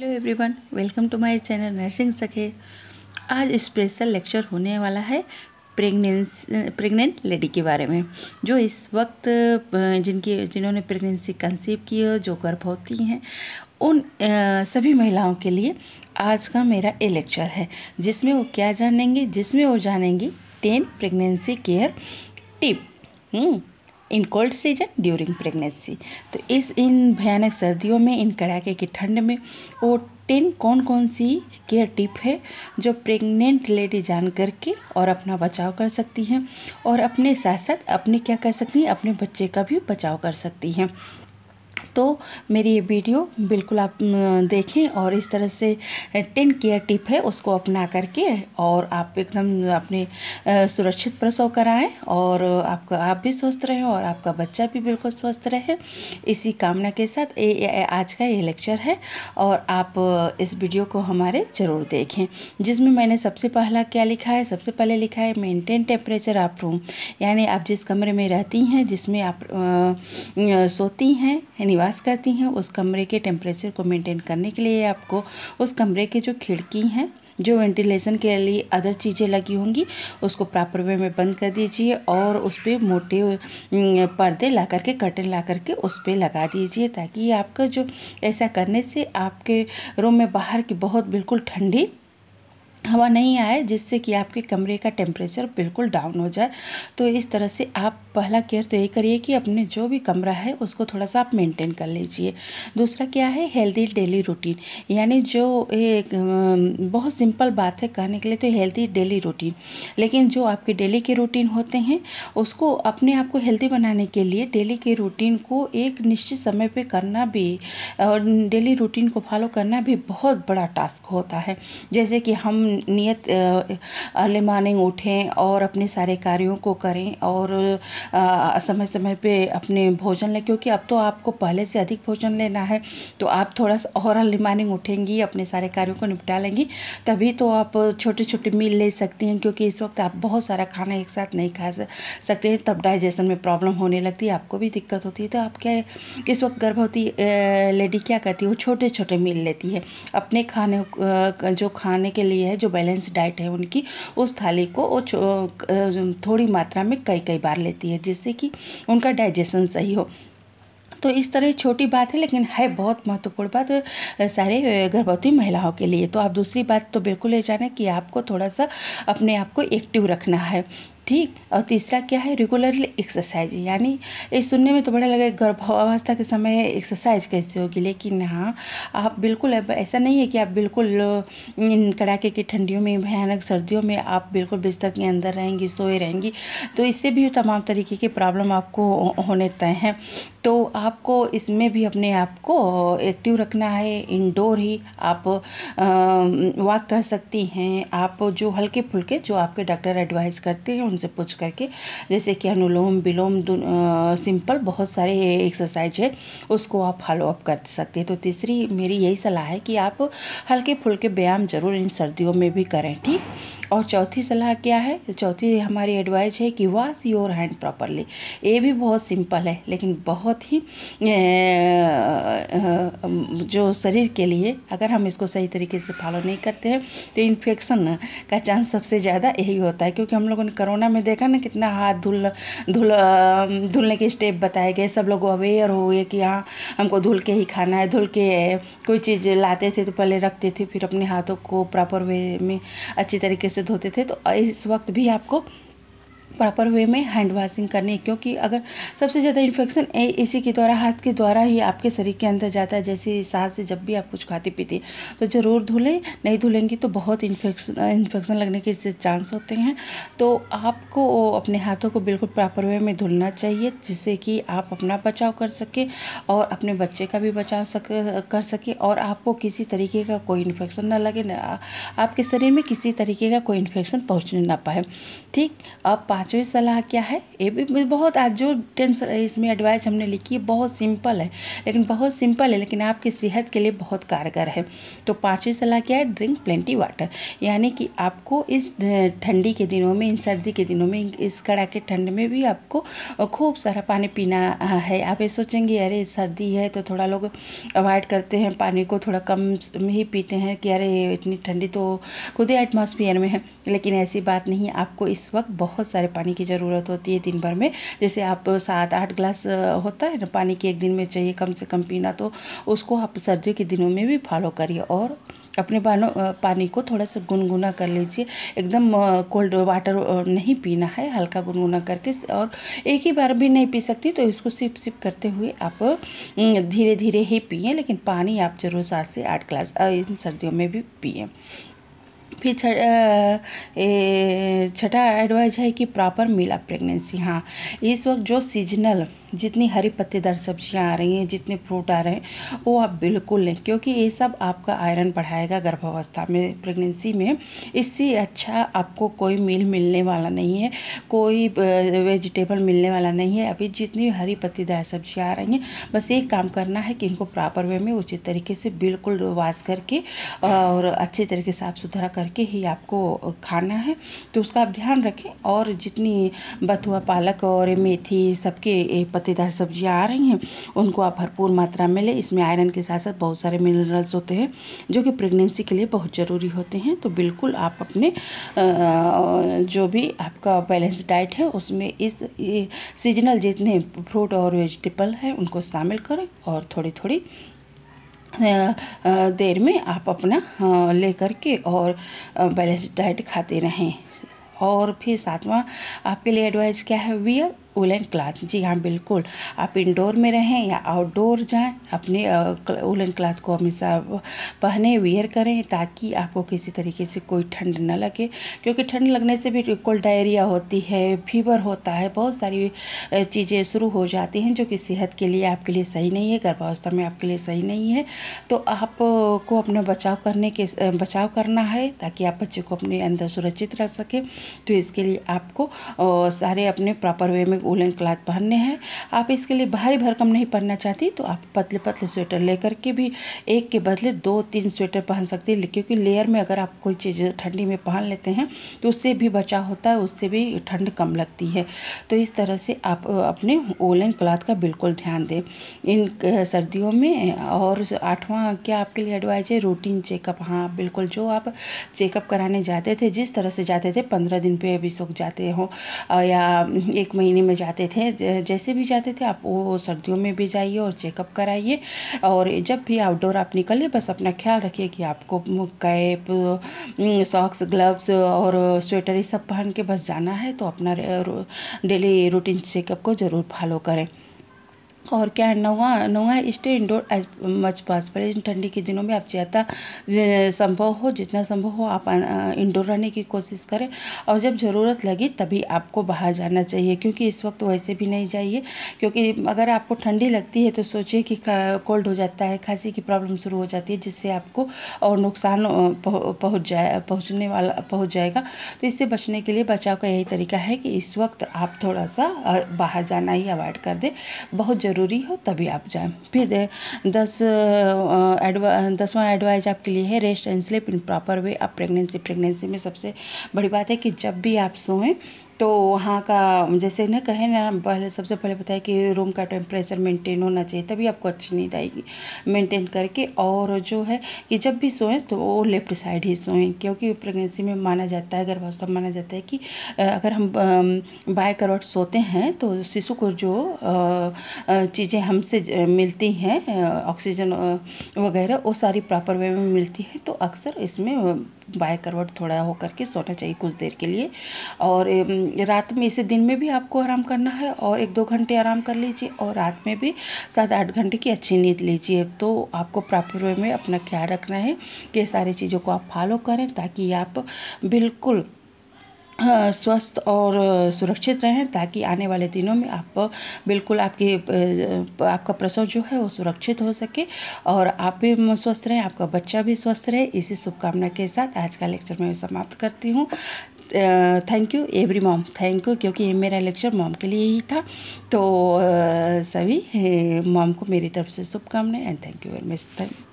hello everyone welcome to my channel nursing सखे आज special lecture होने वाला है प्रेगनेंस प्रेग्नेंट लेडी के बारे में जो इस वक्त जिनकी जिन्होंने प्रेगनेंसी कंसीव की है जो गर्भवती हैं उन सभी महिलाओं के लिए आज का मेरा ये लेक्चर है जिसमें वो क्या जानेंगे जिसमें वो जानेंगी ten pregnancy care tip hmm, in cold season during pregnancy तो इस इन भयानक सर्दियों में इन कड़ाके की ठंड में वो टेन कौन कौन सी केयर टिप है जो प्रेग्नेंट लेडी जान करके और अपना बचाव कर सकती हैं और अपने साथ साथ अपने क्या कर सकती हैं अपने बच्चे का भी बचाव कर सकती हैं तो मेरी ये वीडियो बिल्कुल आप देखें और इस तरह से टेन केयर टिप है उसको अपना करके और आप एकदम अपने सुरक्षित प्रसव कराएं और आपका आप भी स्वस्थ रहें और आपका बच्चा भी बिल्कुल स्वस्थ रहे इसी कामना के साथ ए, ए, आज का ये लेक्चर है और आप इस वीडियो को हमारे ज़रूर देखें जिसमें मैंने सबसे पहला क्या लिखा है सबसे पहले लिखा है मेनटेन टेम्परेचर आप रूम यानी आप जिस कमरे में रहती हैं जिसमें आप आ, सोती हैं निवास करती हैं उस कमरे के टेम्परेचर को मेंटेन करने के लिए आपको उस कमरे के जो खिड़की हैं जो वेंटिलेशन के लिए अदर चीज़ें लगी होंगी उसको प्रॉपर वे में बंद कर दीजिए और उस पर मोटे पर्दे ला करके कर्टन ला करके उस पर लगा दीजिए ताकि आपका जो ऐसा करने से आपके रूम में बाहर की बहुत बिल्कुल ठंडी हवा नहीं आए जिससे कि आपके कमरे का टेम्परेचर बिल्कुल डाउन हो जाए तो इस तरह से आप पहला केयर तो ये करिए कि अपने जो भी कमरा है उसको थोड़ा सा आप मेंटेन कर लीजिए दूसरा क्या है हेल्दी डेली रूटीन यानी जो एक बहुत सिंपल बात है कहने के लिए तो हेल्दी डेली रूटीन लेकिन जो आपके डेली के रूटीन होते हैं उसको अपने आप को हेल्दी बनाने के लिए डेली के रूटीन को एक निश्चित समय पर करना भी और डेली रूटीन को फॉलो करना भी बहुत बड़ा टास्क होता है जैसे कि हम नियत अर्ली मॉर्निंग उठें और अपने सारे कार्यों को करें और समय समय पे अपने भोजन लें क्योंकि अब तो आपको पहले से अधिक भोजन लेना है तो आप थोड़ा सा और अर्ली मॉर्निंग उठेंगी अपने सारे कार्यों को निपटा लेंगी तभी तो आप छोटे छोटे मील ले सकती हैं क्योंकि इस वक्त आप बहुत सारा खाना एक साथ नहीं खा सकते हैं तब डाइजेशन में प्रॉब्लम होने लगती है आपको भी दिक्कत होती है तो आप क्या इस वक्त गर्भवती लेडी क्या करती है वो छोटे छोटे मील लेती है अपने खाने जो खाने के लिए है जो बैलेंस डाइट है उनकी उस थाली को वो थोड़ी मात्रा में कई कई बार लेती है जिससे कि उनका डाइजेशन सही हो तो इस तरह छोटी बात है लेकिन है बहुत महत्वपूर्ण बात सारे गर्भवती महिलाओं के लिए तो आप दूसरी बात तो बिल्कुल ये जाना कि आपको थोड़ा सा अपने आप को एक्टिव रखना है ठीक और तीसरा क्या है रेगुलरली एक्सरसाइज यानी ये सुनने में तो बड़ा लगे गर्भावस्था के समय एक्सरसाइज कैसे होगी लेकिन हाँ आप बिल्कुल ऐसा नहीं है कि आप बिल्कुल कड़ाके की ठंडियों में भयानक सर्दियों में आप बिल्कुल बिस्तर के अंदर रहेंगी सोए रहेंगी तो इससे भी तमाम तरीके की प्रॉब्लम आपको होने तय हैं तो आपको इसमें भी अपने आप को एक्टिव रखना है इनडोर ही आप वॉक कर सकती हैं आप जो हल्के फुल्के जो आपके डॉक्टर एडवाइस करते हैं उन से पूछ करके जैसे कि अनुलोम विलोम सिंपल बहुत सारे एक्सरसाइज है उसको आप फॉलोअप कर सकते हैं तो तीसरी मेरी यही सलाह है कि आप हल्के फुल्के व्यायाम ज़रूर इन सर्दियों में भी करें ठीक और चौथी सलाह क्या है चौथी हमारी एडवाइस है कि वॉश योर हैंड प्रॉपरली ये भी बहुत सिंपल है लेकिन बहुत ही जो शरीर के लिए अगर हम इसको सही तरीके से फॉलो नहीं करते हैं तो इन्फेक्शन का चांस सबसे ज़्यादा यही होता है क्योंकि हम लोगों ने कोरोना में देखा ना कितना हाथ धुल धुल धुलने के स्टेप बताए गए सब लोग अवेयर हो गए कि हाँ हमको धुल के ही खाना है धुल के कोई चीज़ लाते थे तो पहले रखते थे फिर अपने हाथों को प्रॉपर वे में अच्छी तरीके से से धोते थे तो इस वक्त भी आपको प्रॉपर वे में हैंड वॉशिंग करनी है क्योंकि अगर सबसे ज़्यादा इन्फेक्शन इसी के द्वारा हाथ के द्वारा ही आपके शरीर के अंदर जाता है जैसे सांस से जब भी आप कुछ खाते पीते तो ज़रूर धुलें नहीं धुलेंगी तो बहुत इन्फेक्शन इन्फेक्शन लगने के इससे चांस होते हैं तो आपको अपने हाथों को बिल्कुल प्रॉपर वे में धुलना चाहिए जिससे कि आप अपना बचाव कर सकें और अपने बच्चे का भी बचाव सक कर सकें और आपको किसी तरीके का कोई इन्फेक्शन ना लगे ना आपके शरीर में किसी तरीके का कोई इन्फेक्शन पहुँचने ना पाए ठीक अब पाँच पाँचवीं सलाह क्या है ये भी बहुत आज जो टेंस इसमें एडवाइस हमने लिखी है बहुत सिंपल है लेकिन बहुत सिंपल है लेकिन आपकी सेहत के लिए बहुत कारगर है तो पाँचवीं सलाह क्या है ड्रिंक प्लेंटी वाटर यानी कि आपको इस ठंडी के दिनों में इन सर्दी के दिनों में इस कड़ाके ठंड में भी आपको खूब सारा पानी पीना है आप ये सोचेंगे अरे सर्दी है तो थोड़ा लोग अवॉइड करते हैं पानी को थोड़ा कम ही पीते हैं कि अरे इतनी ठंडी तो खुद ही एटमोसफियर में है लेकिन ऐसी बात नहीं आपको इस वक्त बहुत सारे पानी की ज़रूरत होती है दिन भर में जैसे आप सात आठ ग्लास होता है ना पानी की एक दिन में चाहिए कम से कम पीना तो उसको आप सर्दियों के दिनों में भी फॉलो करिए और अपने बानों पानी को थोड़ा सा गुनगुना कर लीजिए एकदम कोल्ड वाटर नहीं पीना है हल्का गुनगुना करके और एक ही बार भी नहीं पी सकती तो इसको सिप सिप करते हुए आप धीरे धीरे ही पिए लेकिन पानी आप जरूर सात से आठ ग्लास इन सर्दियों में भी पिए फिर छठा एडवाइज है कि प्रॉपर मिला प्रेगनेंसी हाँ इस वक्त जो सीजनल जितनी हरी पत्तेदार सब्जियां आ रही हैं जितने फ्रूट आ रहे हैं वो आप बिल्कुल लें क्योंकि ये सब आपका आयरन बढ़ाएगा गर्भावस्था में प्रेगनेंसी में इससे अच्छा आपको कोई मील मिलने वाला नहीं है कोई वेजिटेबल मिलने वाला नहीं है अभी जितनी हरी पत्तेदार सब्जियाँ आ रही हैं बस एक काम करना है कि इनको प्रॉपर वे में उचित तरीके से बिल्कुल वाश करके और अच्छे तरीके से साफ सुथरा कर करके ही आपको खाना है तो उसका आप ध्यान रखें और जितनी बथुआ पालक और मेथी सबके पत्तेदार सब्जियां आ रही हैं उनको आप भरपूर मात्रा में लें इसमें आयरन के साथ साथ बहुत सारे मिनरल्स होते हैं जो कि प्रेगनेंसी के लिए बहुत ज़रूरी होते हैं तो बिल्कुल आप अपने जो भी आपका बैलेंस डाइट है उसमें इस सीजनल जितने फ्रूट और वेजिटेबल हैं उनको शामिल करें और थोड़ी थोड़ी देर में आप अपना ले के और बैलेंस डाइट खाते रहें और फिर सातवां आपके लिए एडवाइस क्या है वियर उलन क्लाथ जी हाँ बिल्कुल आप इंडोर में रहें या आउटडोर जाएं अपने उलन क्लाथ को हमेशा पहने वेयर करें ताकि आपको किसी तरीके से कोई ठंड न लगे क्योंकि ठंड लगने से भी कोल्ड डायरिया होती है फीवर होता है बहुत सारी चीज़ें शुरू हो जाती हैं जो कि सेहत के लिए आपके लिए सही नहीं है गर्भावस्था में आपके लिए सही नहीं है तो आपको अपना बचाव करने के बचाव करना है ताकि आप बच्चे को अपने अंदर सुरक्षित रह सकें तो इसके लिए आपको सारे अपने प्रॉपर वे में अलग उलन क्लाथ पहनने हैं आप इसके लिए भारी भरकम नहीं पहनना चाहती तो आप पतले पतले स्वेटर लेकर के भी एक के बदले दो तीन स्वेटर पहन सकती है क्योंकि लेयर में अगर आप कोई चीज़ ठंडी में पहन लेते हैं तो उससे भी बचाव होता है उससे भी ठंड कम लगती है तो इस तरह से आप अपने ओलन क्लाथ का बिल्कुल ध्यान दें इन सर्दियों में और आठवां क्या आपके लिए एडवाइज है रूटीन चेकअप हाँ बिल्कुल जो आप चेकअप कराने जाते थे जिस तरह से जाते थे पंद्रह दिन पे सुख जाते हो या एक महीने में में जाते थे जैसे भी जाते थे आप वो सर्दियों में भी जाइए और चेकअप कराइए और जब भी आउटडोर आप निकलिए बस अपना ख्याल रखिए कि आपको कैप सॉक्स ग्लव्स और स्वेटर ये सब पहन के बस जाना है तो अपना डेली रूटीन चेकअप को ज़रूर फॉलो करें और क्या है नवा नवा stay indoor as much possible ठंडी के दिनों में आप ज़्यादा संभव हो जितना संभव हो आप इंडोर रहने की कोशिश करें और जब ज़रूरत लगे तभी आपको बाहर जाना चाहिए क्योंकि इस वक्त वैसे भी नहीं जाइए क्योंकि अगर आपको ठंडी लगती है तो सोचिए कि कोल्ड हो जाता है खांसी की प्रॉब्लम शुरू हो जाती है जिससे आपको और नुकसान पहुँच जाए पहुँचने वाला पहुँच जाएगा तो इससे बचने के लिए बचाव का यही तरीका है कि इस वक्त आप थोड़ा सा बाहर जाना ही अवॉइड कर दें बहुत ज़रूरी हो तभी आप जाएं फिर दस एडवा दसवां एडवाइज आपके लिए है rest and sleep in proper way आप प्रेगनेंसी प्रेगनेंसी में सबसे बड़ी बात है कि जब भी आप सोएं तो वहाँ का जैसे ना कहें ना पहले सबसे पहले बताया कि रूम का टेम्परेचर मेंटेन होना चाहिए तभी आपको अच्छी नींद आएगी मेंटेन करके और जो है कि जब भी सोएं तो वो लेफ़्ट साइड ही सोएं क्योंकि प्रेगनेंसी में माना जाता है गर्भावस्था में माना जाता है कि अगर हम बाय करवट सोते हैं तो शिशु को जो चीज़ें हमसे मिलती हैं ऑक्सीजन वगैरह वो सारी प्रॉपर वे में मिलती है तो अक्सर इसमें बाय करवट थोड़ा होकर के सोना चाहिए कुछ देर के लिए और रात में इसे दिन में भी आपको आराम करना है और एक दो घंटे आराम कर लीजिए और रात में भी सात आठ घंटे की अच्छी नींद लीजिए तो आपको प्रॉपर वे में अपना ख्याल रखना है कि सारी चीज़ों को आप फॉलो करें ताकि आप बिल्कुल हाँ, स्वस्थ और सुरक्षित रहें ताकि आने वाले दिनों में आप बिल्कुल आपकी आपका प्रसव जो है वो सुरक्षित हो सके और आप भी स्वस्थ रहें आपका बच्चा भी स्वस्थ रहे इसी शुभकामना के साथ आज का लेक्चर मैं समाप्त करती हूँ thank you every mom thank you क्योंकि ये मेरा लेक्चर मॉम के लिए ही था तो सभी मॉम को मेरी तरफ से शुभकामनाएं and thank you very much thank